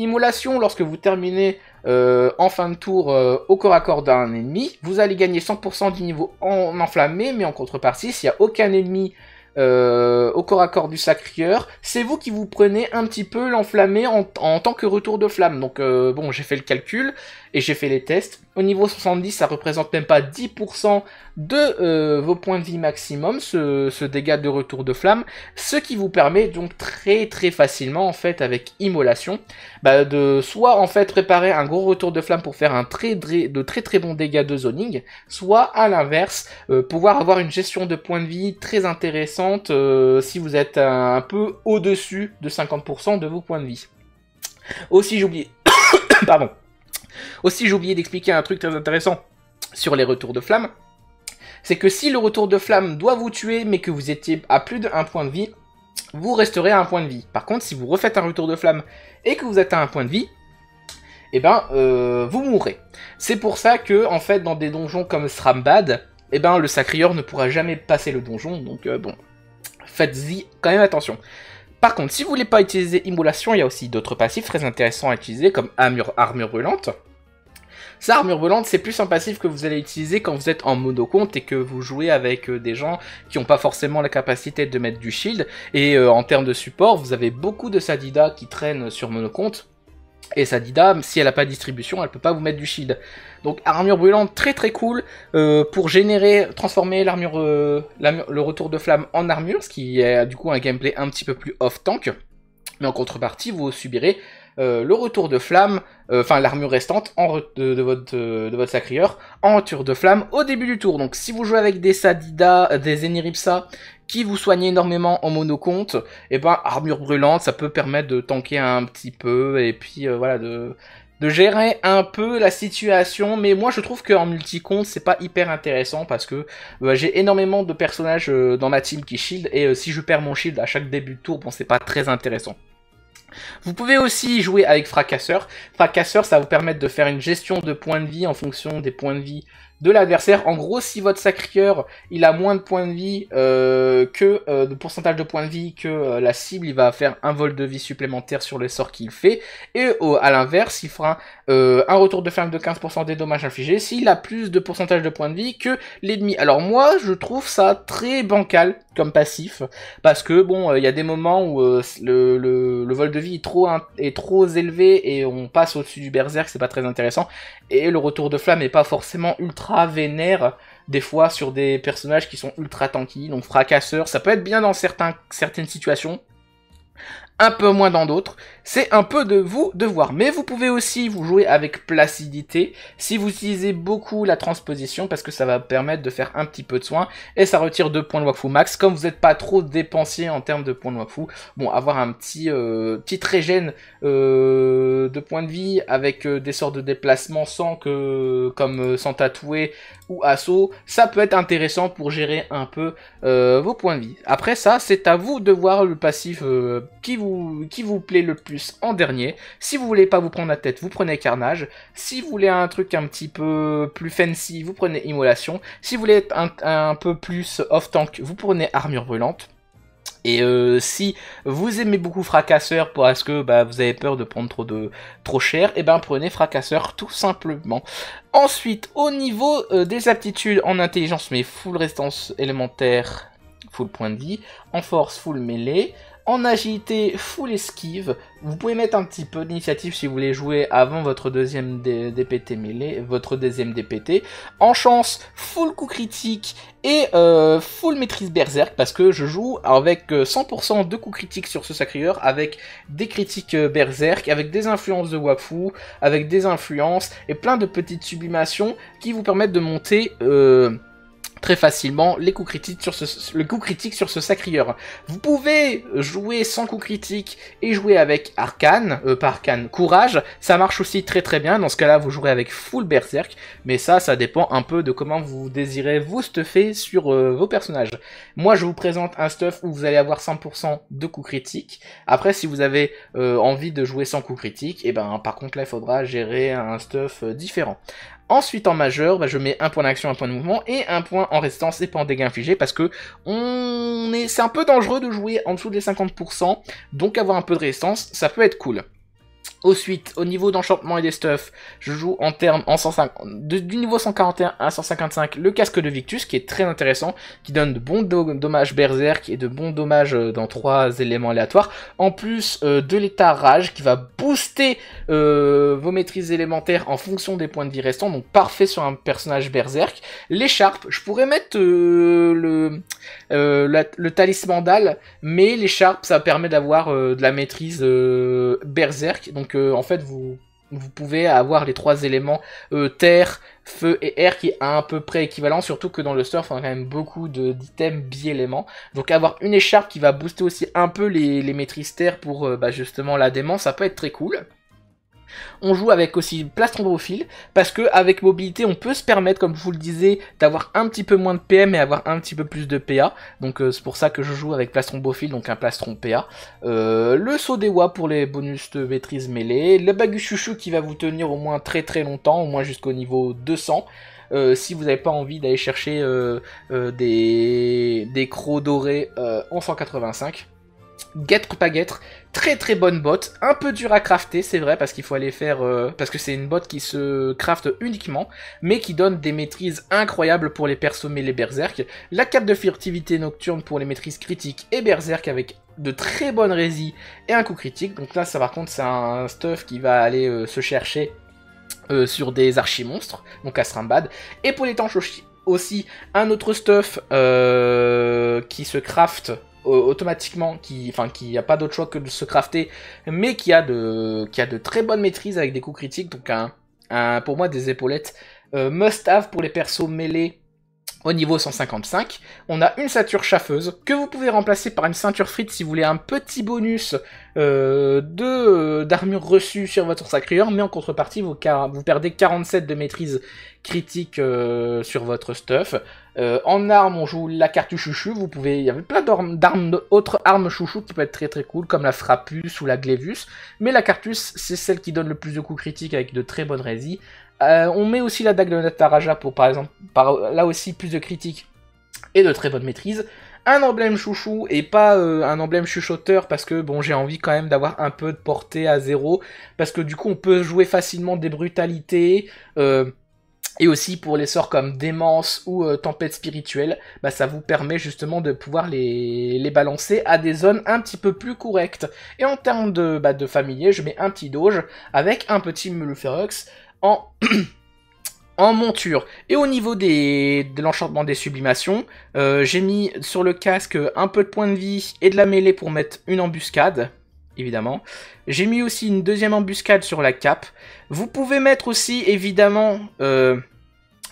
Immolation, lorsque vous terminez euh, en fin de tour euh, au corps à corps d'un ennemi, vous allez gagner 100% du niveau en enflammé, mais en contrepartie, s'il n'y a aucun ennemi euh, au corps à corps du sacrieur, c'est vous qui vous prenez un petit peu l'enflammé en, tant que retour de flamme. Donc bon, j'ai fait le calcul, et j'ai fait les tests. Au niveau 70, ça représente même pas 10% de euh, vos points de vie maximum, ce, dégât de retour de flamme, ce qui vous permet donc très très facilement en fait avec immolation, bah, de soit en fait préparer un gros retour de flamme pour faire un très de très très bons dégâts de zoning, soit à l'inverse euh, pouvoir avoir une gestion de points de vie très intéressante euh, si vous êtes un, peu au-dessus de 50% de vos points de vie. Aussi j'oublie, pardon. Aussi, j'ai oublié d'expliquer un truc très intéressant sur les retours de flamme. C'est que si le retour de flamme doit vous tuer, mais que vous étiez à plus d'un point de vie, vous resterez à un point de vie. Par contre, si vous refaites un retour de flamme et que vous êtes à un point de vie, eh ben, euh, vous mourrez. C'est pour ça que, en fait, dans des donjons comme Srambad, eh ben, le sacrieur ne pourra jamais passer le donjon, donc euh, bon, faites-y quand même attention. Par contre, si vous voulez pas utiliser Immolation, il y a aussi d'autres passifs très intéressants à utiliser, comme Armure, armure ça, armure brûlante, c'est plus un passif que vous allez utiliser quand vous êtes en compte et que vous jouez avec euh, des gens qui n'ont pas forcément la capacité de mettre du shield. Et euh, en termes de support, vous avez beaucoup de Sadida qui traînent sur compte Et Sadida, si elle n'a pas de distribution, elle peut pas vous mettre du shield. Donc armure brûlante très très cool euh, pour générer, transformer l'armure, le retour de flamme en armure, ce qui est du coup un gameplay un petit peu plus off tank. Mais en contrepartie, vous subirez euh, le retour de flamme, euh, enfin l'armure restante en de, votre, de sacrieur en retour de flamme au début du tour. Donc si vous jouez avec des Sadida, euh, des Eniripsa qui vous soignent énormément en monocompte, et eh ben armure brûlante, ça peut permettre de tanker un petit peu et puis voilà de gérer un peu la situation, mais moi je trouve qu'en multicompte c'est pas hyper intéressant parce que bah, j'ai énormément de personnages dans ma team qui shield et si je perds mon shield à chaque début de tour, bon c'est pas très intéressant. Vous pouvez aussi jouer avec Fracasseur. Fracasseur, ça va vous permettre de faire une gestion de points de vie en fonction des points de vie de l'adversaire. En gros, si votre sacrieur il a moins de points de vie euh, que euh, de pourcentage de points de vie que euh, la cible, il va faire un vol de vie supplémentaire sur le sort qu'il fait. Et à l'inverse, il fera un retour de flamme de 15% des dommages infligés s'il a plus de pourcentage de points de vie que l'ennemi. Alors moi, je trouve ça très bancal comme passif parce que bon, il y a des moments où le, le, vol de vie est trop, est trop élevé et on passe au-dessus du berserk, c'est pas très intéressant. Et le retour de flamme est pas forcément ultra vénère des fois sur des personnages qui sont ultra tanky, donc fracasseurs. Ça peut être bien dans certains, certaines situations, un peu moins dans d'autres c'est un peu de vous de voir, Mais vous pouvez aussi vous jouer avec placidité si vous utilisez beaucoup la transposition parce que ça va permettre de faire un petit peu de soin et ça retire 2 points de Wakfu max. Comme vous n'êtes pas trop dépensier en termes de points de Wakfu, bon, avoir un petit, euh, régène euh, de points de vie avec euh, des sortes de déplacements sans que, comme sans tatouer ou assaut, ça peut être intéressant pour gérer un peu vos points de vie. Après ça, c'est à vous de voir le passif qui, vous, qui vous plaît le plus en dernier. Si vous voulez pas vous prendre la tête, vous prenez Carnage. Si vous voulez un truc un petit peu plus fancy, vous prenez Immolation. Si vous voulez être un, peu plus off-tank, vous prenez Armure Brûlante. Et euh, si vous aimez beaucoup Fracasseur parce que bah, vous avez peur de prendre trop de trop cher, et eh ben prenez Fracasseur tout simplement. Ensuite, au niveau euh, des aptitudes en intelligence, mais full résistance élémentaire, full point de vie, en force, full mêlée, en agilité, full esquive. Vous pouvez mettre un petit peu d'initiative si vous voulez jouer avant votre deuxième DPT mêlée, votre deuxième DPT. En chance, full coup critique et euh, full maîtrise berserk parce que je joue avec 100% euh, de coup critique sur ce sacrieur, avec des critiques euh, berserk, avec des influences de Wafu, avec des influences et plein de petites sublimations qui vous permettent de monter très facilement les coups critiques sur ce, le coup critique sur ce sacrieur. Vous pouvez jouer sans coup critique et jouer avec arcane, euh, par arcane, courage, ça marche aussi très très bien, dans ce cas-là vous jouerez avec full berserk, mais ça, ça dépend un peu de comment vous désirez vous stuffer sur euh, vos personnages. Moi je vous présente un stuff où vous allez avoir 100% de coups critiques, après si vous avez euh, envie de jouer sans coups critiques, et eh ben par contre là il faudra gérer un stuff différent. Ensuite, en majeur, bah, je mets un point d'action, un point de mouvement et un point en résistance et pas en dégâts infligés parce que on est, c'est un peu dangereux de jouer en dessous des 50%, donc avoir un peu de résistance, ça peut être cool. Ensuite, au niveau d'enchantement et des stuffs, je joue en termes en 150 du niveau 141 à 155 le casque de Victus qui est très intéressant, qui donne de bons dommages berserk et de bons dommages euh, dans trois éléments aléatoires, en plus euh, de l'état rage qui va booster euh, vos maîtrises élémentaires en fonction des points de vie restants, donc parfait sur un personnage berserk. L'écharpe, je pourrais mettre le, le talisman d'âle, mais l'écharpe ça permet d'avoir de la maîtrise berserk, donc donc en fait vous pouvez avoir les trois éléments euh, terre, feu et air qui est à, peu près équivalent, surtout que dans le surf on a quand même beaucoup d'items bi-éléments. Donc avoir une écharpe qui va booster aussi un peu les, les maîtrises terre pour euh, bah, justement la démence, ça peut être très cool on joue avec aussi Plastrombophile parce que avec mobilité, on peut se permettre, comme je vous le disais, d'avoir un petit peu moins de PM et avoir un petit peu plus de PA. Donc euh, c'est pour ça que je joue avec Plastrombophile donc un plastron PA. Euh, le saut des pour les bonus de maîtrise mêlée, le bagu Chouchou qui va vous tenir au moins très très longtemps, au moins jusqu'au niveau 200. Euh, si vous n'avez pas envie d'aller chercher des crocs dorés en 185 guêtre pas très très bonne botte, un peu dur à crafter, c'est vrai, parce qu'il faut aller faire, euh, parce que c'est une botte qui se crafte uniquement, mais qui donne des maîtrises incroyables pour les persos les berserk, la cape de furtivité nocturne pour les maîtrises critiques et berserk avec de très bonnes résis et un coup critique, donc là ça par contre c'est un stuff qui va aller euh, se chercher euh, sur des archimonstres, donc à et pour les tanches aussi, un autre stuff qui se crafte automatiquement, qui, enfin, qui a pas d'autre choix que de se crafter, mais qui a de, qui a de très bonnes maîtrises avec des coups critiques, donc un, pour moi des épaulettes. Euh, must have pour les persos mêlés au niveau 155, on a une ceinture chaffeuse que vous pouvez remplacer par une ceinture frite si vous voulez un petit bonus euh, euh d'armure reçue sur votre sacrieur, mais en contrepartie vous, perdez 47 de maîtrise critique euh, sur votre stuff. Euh, en arme, on joue la cartouche chouchou, vous pouvez, il y avait plein d'armes, d'autres armes chouchou qui peuvent être très très cool, comme la frappus ou la glévus, mais la cartus c'est celle qui donne le plus de coups critiques avec de très bonnes résis, euh, on met aussi la dague de Nataraja pour, par exemple, là aussi, plus de critiques et de très bonne maîtrise. Un emblème chouchou et pas euh, un emblème chuchoteur parce que bon j'ai envie quand même d'avoir un peu de portée à zéro parce que du coup on peut jouer facilement des brutalités euh, et aussi pour les sorts comme démence ou tempête spirituelle, bah, ça vous permet justement de pouvoir les, balancer à des zones un petit peu plus correctes. Et en termes de, bah, de familier, je mets un petit doge avec un petit Muluferox. en, monture. Et au niveau des, de l'enchantement des sublimations, euh, j'ai mis sur le casque un peu de points de vie et de la mêlée pour mettre une embuscade, évidemment. J'ai mis aussi une deuxième embuscade sur la cape. Vous pouvez mettre aussi, évidemment... Euh,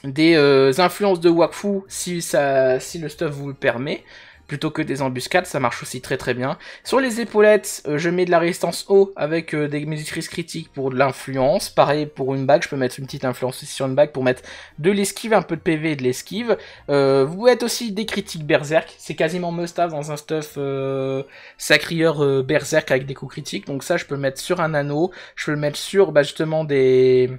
des euh, influences de Wakfu si, ça, si le stuff vous le permet plutôt que des embuscades, ça marche aussi très très bien. Sur les épaulettes, euh, je mets de la résistance haut, avec euh, des musicrices critiques pour de l'influence. Pareil pour une bague, je peux mettre une petite influence ici sur une bague pour mettre de l'esquive, un peu de PV et de l'esquive. Euh, vous êtes aussi des critiques berserk, c'est quasiment must dans un stuff euh, sacrieur berserk avec des coups critiques. Donc ça, je peux le mettre sur un anneau, je peux le mettre sur bah, justement des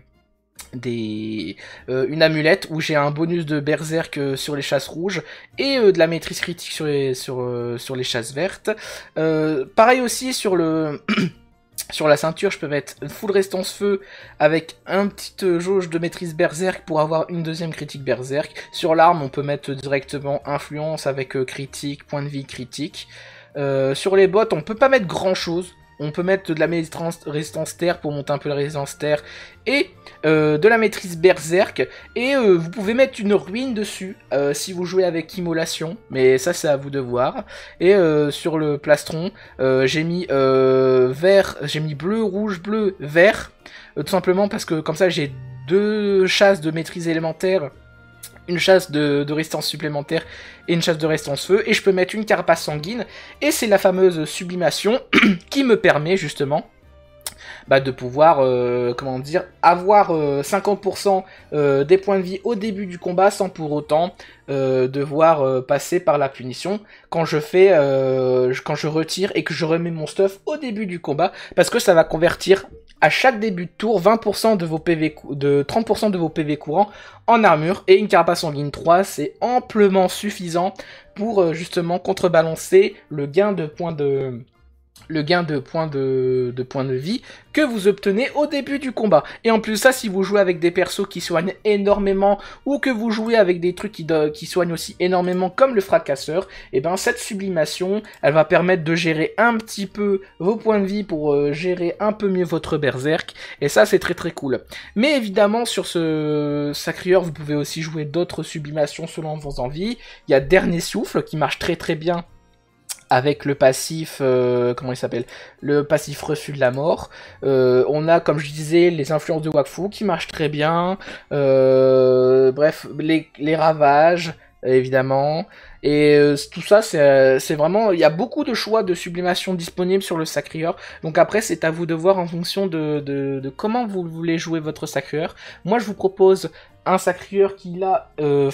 des euh, une amulette où j'ai un bonus de berserk euh, sur les chasses rouges et euh, de la maîtrise critique sur les, sur, les chasses vertes. pareil aussi sur le sur la ceinture, je peux mettre full restance feu avec un petit jauge de maîtrise berserk pour avoir une deuxième critique berserk. Sur l'arme, on peut mettre directement influence avec critique, point de vie critique. sur les bottes, on peut pas mettre grand chose on peut mettre de la résistance terre pour monter un peu la résistance terre et euh, de la maîtrise berserk et euh, vous pouvez mettre une ruine dessus euh, si vous jouez avec immolation mais ça c'est à vous de voir et sur le plastron j'ai mis vert j'ai mis bleu rouge bleu vert tout simplement parce que comme ça j'ai deux chasses de maîtrise élémentaire une chasse de, résistance supplémentaire et une chasse de résistance feu, et je peux mettre une carapace sanguine, et c'est la fameuse sublimation qui me permet justement bah, de pouvoir, euh, comment dire, avoir 50% euh, euh, des points de vie au début du combat sans pour autant devoir passer par la punition quand je fais, quand je retire et que je remets mon stuff au début du combat parce que ça va convertir à chaque début de tour 20% de vos PV de 30% de vos PV courants en armure et une carapace en ligne 3 c'est amplement suffisant pour justement contrebalancer le gain de points de le gain de points de, points de vie que vous obtenez au début du combat. Et en plus ça, si vous jouez avec des persos qui soignent énormément ou que vous jouez avec des trucs qui, qui soignent aussi énormément comme le fracasseur, et eh ben cette sublimation, elle va permettre de gérer un petit peu vos points de vie pour euh, gérer un peu mieux votre berserk. Et ça, c'est très très cool. Mais évidemment, sur ce sacrieur, vous pouvez aussi jouer d'autres sublimations selon vos envies. Il y a Dernier Souffle qui marche très très bien avec le passif, euh, comment il s'appelle Le passif reçu de la mort. Euh, on a, comme je disais, les influences de Wakfu qui marchent très bien. Euh, bref, les, ravages, évidemment. Et tout ça, c'est vraiment... Il y a beaucoup de choix de sublimation disponibles sur le Sacrieur. Donc après, c'est à vous de voir en fonction de, de, de comment vous voulez jouer votre Sacrieur. Moi, je vous propose un sacrieur qui là euh,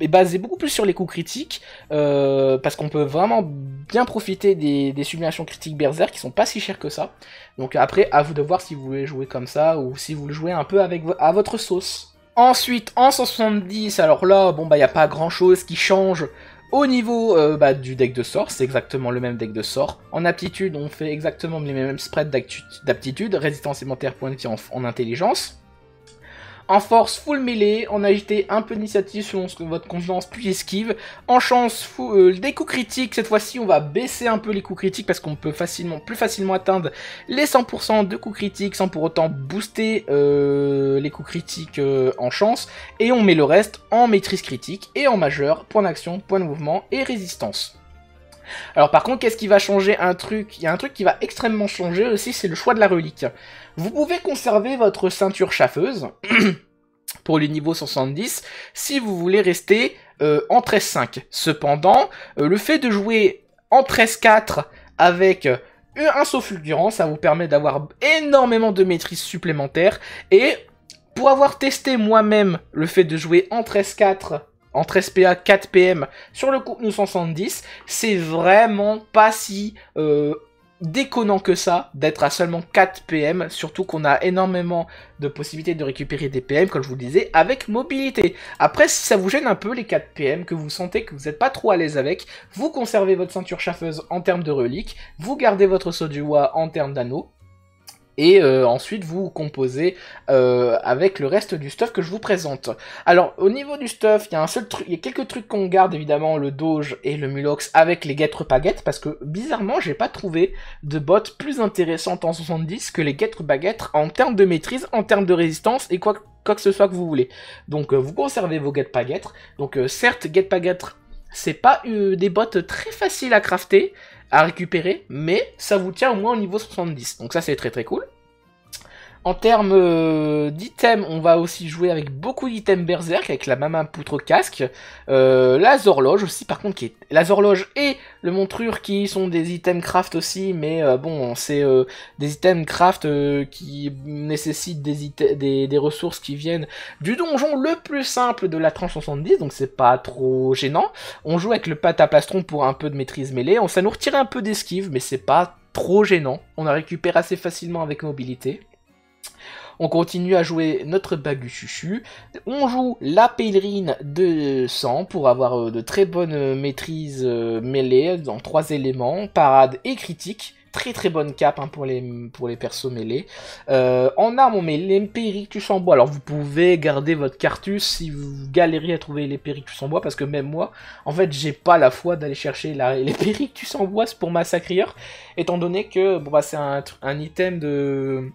est basé beaucoup plus sur les coups critiques euh, parce qu'on peut vraiment bien profiter des, des sublimations critiques berserk qui sont pas si chères que ça. Donc après à vous de voir si vous voulez jouer comme ça ou si vous le jouez un peu avec à votre sauce. Ensuite en 170 alors là bon bah il n'y a pas grand chose qui change. Au niveau euh, bah, du deck de sort, c'est exactement le même deck de sort. En aptitude, on fait exactement les mêmes spreads d'aptitude, résistance élémentaire, point de en intelligence. En force, full melee, En agité, un peu d'initiative selon votre confiance, puis esquive. En chance, full, euh, des coups critiques. Cette fois-ci, on va baisser un peu les coups critiques parce qu'on peut facilement, plus facilement atteindre les 100% de coups critiques sans pour autant booster euh, les coups critiques euh, en chance. Et on met le reste en maîtrise critique et en majeur, point d'action, point de mouvement et résistance. Alors par contre, qu'est-ce qui va changer un truc Il y a un truc qui va extrêmement changer aussi, c'est le choix de la relique. Vous pouvez conserver votre ceinture chaffeuse pour les niveaux 70 si vous voulez rester euh, en 13-5. Cependant, euh, le fait de jouer en 13-4 avec euh, un saut fulgurant, ça vous permet d'avoir énormément de maîtrise supplémentaire et pour avoir testé moi-même le fait de jouer en 13-4 en 13PA 4PM sur le contenu 170, c'est vraiment pas si déconnant que ça d'être à seulement 4 PM, surtout qu'on a énormément de possibilités de récupérer des PM, comme je vous le disais, avec mobilité. Après, si ça vous gêne un peu les 4 PM, que vous sentez que vous n'êtes pas trop à l'aise avec, vous conservez votre ceinture chaffeuse en termes de reliques, vous gardez votre saut du en termes d'anneaux, et euh, ensuite vous composez euh, avec le reste du stuff que je vous présente. Alors au niveau du stuff, il y a un seul truc, il y a quelques trucs qu'on garde évidemment le Doge et le Mulox avec les guêtres Baguettes parce que bizarrement j'ai pas trouvé de bottes plus intéressantes en 70 que les guêtres Baguettes en termes de maîtrise, en termes de résistance et quoi, que ce soit que vous voulez. Donc euh, vous conservez vos guêtres Paguettes. Donc certes guêtres Paguettes c'est pas des bottes très faciles à crafter, à récupérer, mais ça vous tient au moins au niveau 70. Donc ça c'est très très cool. En termes euh, d'items, on va aussi jouer avec beaucoup d'items berserk, avec la maman poutre casque, euh, la zorloge aussi, par contre, qui est la horloge et le montrure qui sont des items craft aussi, mais euh, bon, c'est des items craft qui nécessitent des, ressources qui viennent du donjon le plus simple de la tranche 70, donc c'est pas trop gênant. On joue avec le pâte à plastron pour un peu de maîtrise mêlée, ça nous retire un peu d'esquive, mais c'est pas trop gênant. On en récupère assez facilement avec mobilité. On continue à jouer notre chuchu, On joue la pèlerine de sang pour avoir euh, de très bonnes euh, maîtrises euh, mêlées dans trois éléments, parade et critique. Très très bonne cape hein, pour, les, pour les persos mêlés. en arme, on met tu en bois. Alors vous pouvez garder votre cartus si vous galériez à trouver les l'Empérictus en bois, parce que même moi, en fait, j'ai pas la foi d'aller chercher l'Empérictus en bois pour massacrer, étant donné que bon, bah, c'est un item de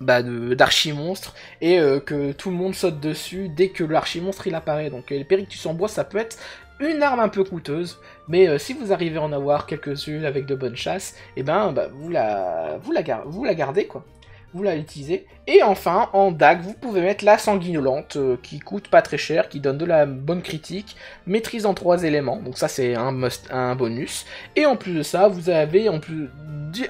bah, et euh, que tout le monde saute dessus dès que l'archimonstre il apparaît. Donc le les Périctus en bois ça peut être une arme un peu coûteuse, mais euh, si vous arrivez à en avoir quelques-unes avec de bonnes chasses, et eh ben bah, vous, la, vous, la, vous la gardez quoi vous la utilisez. Et enfin, en DAG, vous pouvez mettre la sanguinolente, euh, qui coûte pas très cher, qui donne de la bonne critique, maîtrise en trois éléments, donc ça c'est un, bonus. Et en plus de ça, vous avez en plus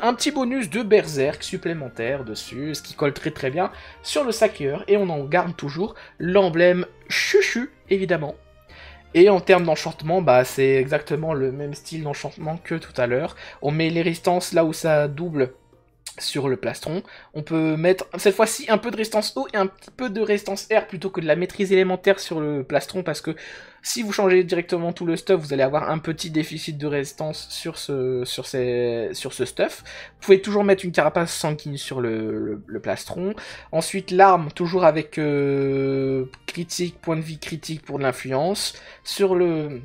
un petit bonus de berserk supplémentaire dessus, ce qui colle très très bien sur le saqueur, et on en garde toujours l'emblème chuchu, évidemment. Et en termes d'enchantement, bah, c'est exactement le même style d'enchantement que tout à l'heure. On met les résistances là où ça double sur le plastron. On peut mettre cette fois-ci un peu de résistance O et un petit peu de résistance air plutôt que de la maîtrise élémentaire sur le plastron parce que si vous changez directement tout le stuff, vous allez avoir un petit déficit de résistance sur ce, sur ces, sur ce stuff. Vous pouvez toujours mettre une carapace sanguine sur le, plastron. Ensuite, l'arme, toujours avec euh, critique, point de vie critique pour de l'influence. Sur le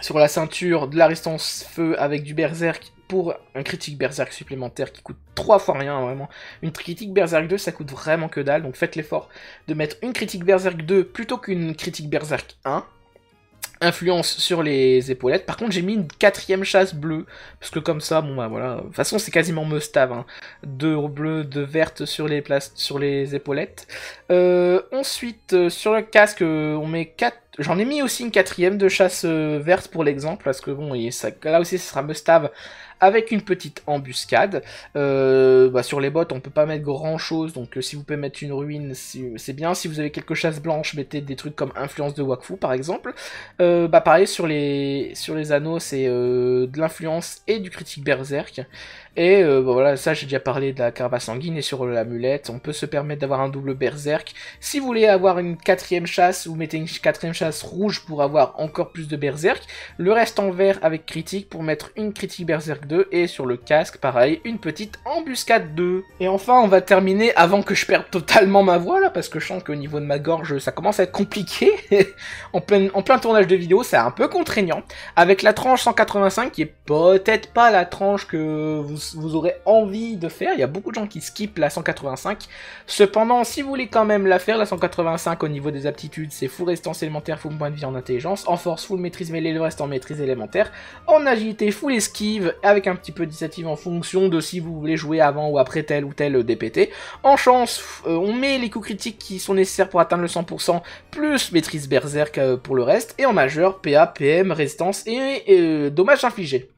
sur la ceinture de la résistance feu avec du berserk pour un critique Berserk supplémentaire qui coûte trois fois rien, vraiment. Une critique Berserk 2, ça coûte vraiment que dalle, donc faites l'effort de mettre une critique Berserk 2 plutôt qu'une critique Berserk 1. Influence sur les épaulettes. Par contre, j'ai mis une quatrième chasse bleue, parce que comme ça, bon bah voilà. De toute façon, c'est quasiment mustave. Hein. Deux bleus deux vertes sur les, places, sur les épaulettes. Euh, ensuite, euh, sur le casque, on met quatre J'en ai mis aussi une quatrième de chasse euh, verte pour l'exemple, parce que bon, et ça, là aussi ce sera mustave avec une petite embuscade. Euh, bah, sur les bottes, on peut pas mettre grand chose, donc euh, si vous pouvez mettre une ruine, c'est bien. Si vous avez quelques chasses blanches, mettez des trucs comme influence de Wakfu par exemple. Euh, bah pareil sur les sur les anneaux, c'est de l'influence et du critique berserk. Et euh, bah, voilà, ça j'ai déjà parlé de la carapace sanguine et sur l'amulette, on peut se permettre d'avoir un double berserk. Si vous voulez avoir une quatrième chasse, vous mettez une quatrième chasse rouge pour avoir encore plus de berserk. Le reste en vert avec critique pour mettre une critique berserk 2 et sur le casque, pareil, une petite embuscade 2. Et enfin, on va terminer avant que je perde totalement ma voix là, parce que je sens qu'au niveau de ma gorge, ça commence à être compliqué. en, plein, en plein tournage de vidéo, c'est un peu contraignant. Avec la tranche 185 qui est peut-être pas la tranche que vous vous aurez envie de faire. Il y a beaucoup de gens qui skippent la 185. Cependant, si vous voulez quand même la faire, la 185 au niveau des aptitudes, c'est full résistance élémentaire, full point de vie en intelligence, en force, full maîtrise mêlée, le reste en maîtrise élémentaire, en agilité, full esquive, avec un petit peu d'initiative en fonction de si vous voulez jouer avant ou après tel ou tel DPT. En chance, euh, on met les coups critiques qui sont nécessaires pour atteindre le 100%, plus maîtrise berserk euh, pour le reste, et en majeur, PA, PM, résistance et, dommage euh, infligé. dommages infligés.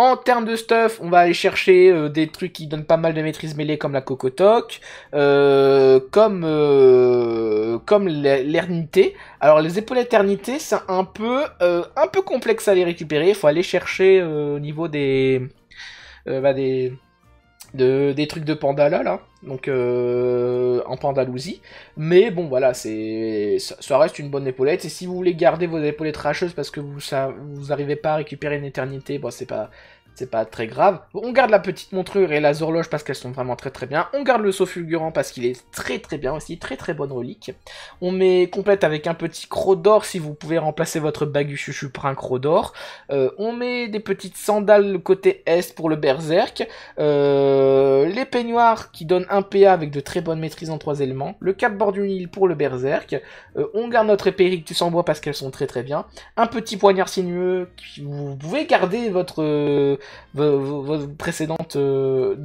En termes de stuff, on va aller chercher euh, des trucs qui donnent pas mal de maîtrise mêlée comme la cocotoc, euh, comme euh, l'Ernité. comme Alors les épaules éternité, c'est un peu un peu complexe à les récupérer. Il faut aller chercher au niveau des bah, des de, des trucs de Pandala, là, donc euh, en Pandalousie. Mais bon, voilà, c'est ça, reste une bonne épaulette. Et si vous voulez garder vos épaulettes racheuses parce que vous, ça, vous arrivez pas à récupérer une éternité, bon, c'est pas, c'est pas très grave. On garde la petite montrure et la horloges parce qu'elles sont vraiment très très bien. On garde le saut fulgurant parce qu'il est très très bien aussi, très très bonne relique. On met complète avec un petit croc d'or si vous pouvez remplacer votre bagu chuchu par un croc d'or. Euh, on met des petites sandales côté est pour le berserk. Euh, les peignoirs qui donnent un PA avec de très bonnes maîtrises en trois éléments. Le cap bord du Nil pour le berserk. Euh, on garde notre épée rictus en bois parce qu'elles sont très très bien. Un petit poignard sinueux vous pouvez garder votre votre précédente précédentes euh,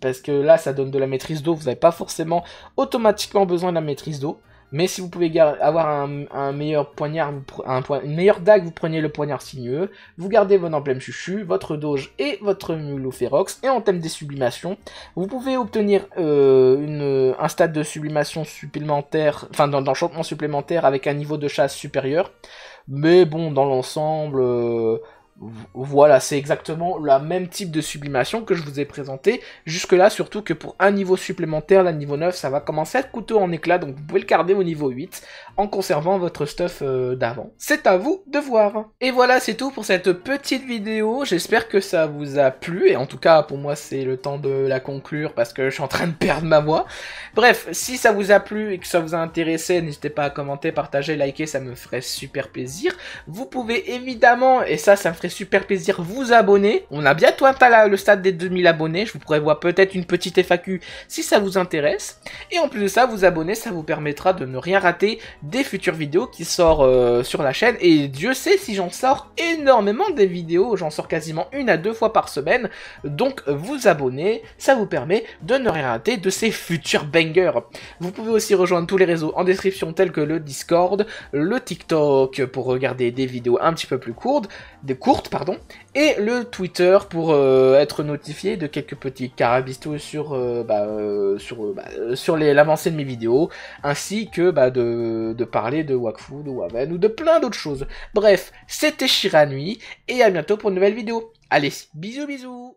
parce que là ça donne de la maîtrise d'eau, vous n'avez pas forcément automatiquement besoin de la maîtrise d'eau. Mais si vous pouvez avoir un, meilleur poignard, un une meilleure dague, vous prenez le poignard sinueux, vous gardez votre emblème chuchu, votre doge et votre mulot férox, et en thème des sublimations, vous pouvez obtenir euh, une, un stade de sublimation supplémentaire, enfin d'enchantement supplémentaire avec un niveau de chasse supérieur. Mais bon, dans l'ensemble, euh, voilà, c'est exactement le même type de sublimation que je vous ai présenté jusque-là, surtout que pour un niveau supplémentaire, la niveau 9, ça va commencer à être en éclat, donc vous pouvez le garder au niveau 8 en conservant votre stuff euh, d'avant. C'est à vous de voir. Et voilà, c'est tout pour cette petite vidéo. J'espère que ça vous a plu, et en tout cas, pour moi, c'est le temps de la conclure parce que je suis en train de perdre ma voix. Bref, si ça vous a plu et que ça vous a intéressé, n'hésitez pas à commenter, partager, liker, ça me ferait super plaisir. Vous pouvez évidemment, et ça, ça me ferait super plaisir vous abonner. On a bientôt atteint le stade des 2000 abonnés. Je vous voir peut-être une petite FAQ si ça vous intéresse. Et en plus de ça, vous abonner, ça vous permettra de ne rien rater des futures vidéos qui sortent euh, sur la chaîne. Et Dieu sait si j'en sors énormément des vidéos. J'en sors quasiment une à deux fois par semaine. Donc vous abonner, ça vous permet de ne rien rater de ces futurs bangers. Vous pouvez aussi rejoindre tous les réseaux en description tels que le Discord, le TikTok pour regarder des vidéos un petit peu plus courtes, des courtes, pardon, et le Twitter pour euh, être notifié de quelques petits carabistos sur, euh, bah, euh, sur, bah, l'avancée de mes vidéos, ainsi que bah, de, de, parler de Wakfu, ou Waven ou de plein d'autres choses. Bref, c'était Shiranui, et à bientôt pour une nouvelle vidéo. Allez, bisous bisous